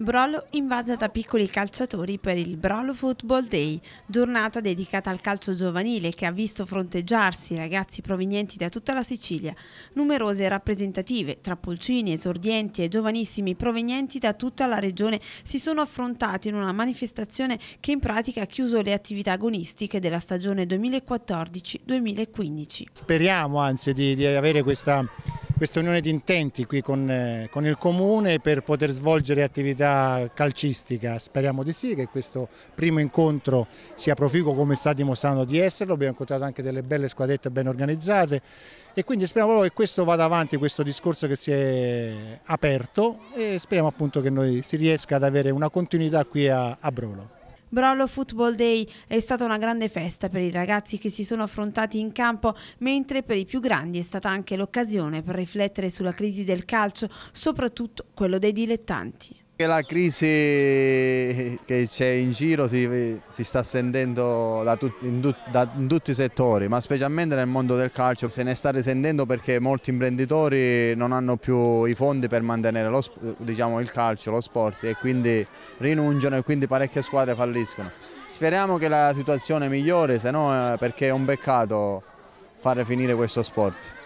Brolo invasa da piccoli calciatori per il Brolo Football Day, giornata dedicata al calcio giovanile che ha visto fronteggiarsi ragazzi provenienti da tutta la Sicilia, numerose rappresentative tra pulcini, esordienti e giovanissimi provenienti da tutta la regione si sono affrontati in una manifestazione che in pratica ha chiuso le attività agonistiche della stagione 2014-2015. Speriamo anzi di, di avere questa questa unione di intenti qui con, eh, con, il Comune per poter svolgere attività calcistica. Speriamo di sì, che questo primo incontro sia proficuo come sta dimostrando di esserlo, abbiamo incontrato anche delle belle squadrette ben organizzate e quindi speriamo proprio che questo vada avanti, questo discorso che si è aperto e speriamo appunto che noi si riesca ad avere una continuità qui a, a Brolo. Brollo Football Day è stata una grande festa per i ragazzi che si sono affrontati in campo, mentre per i più grandi è stata anche l'occasione per riflettere sulla crisi del calcio, soprattutto quello dei dilettanti. La crisi che c'è in giro si, si sta sentendo da, tut, in, da, in, tutti i settori, ma specialmente nel mondo del calcio se ne sta risentendo perché molti imprenditori non hanno più i fondi per mantenere lo, diciamo, il calcio, lo sport e quindi rinunciano e quindi parecchie squadre falliscono. Speriamo che la situazione migliori, se no eh, perché è un peccato fare finire questo sport.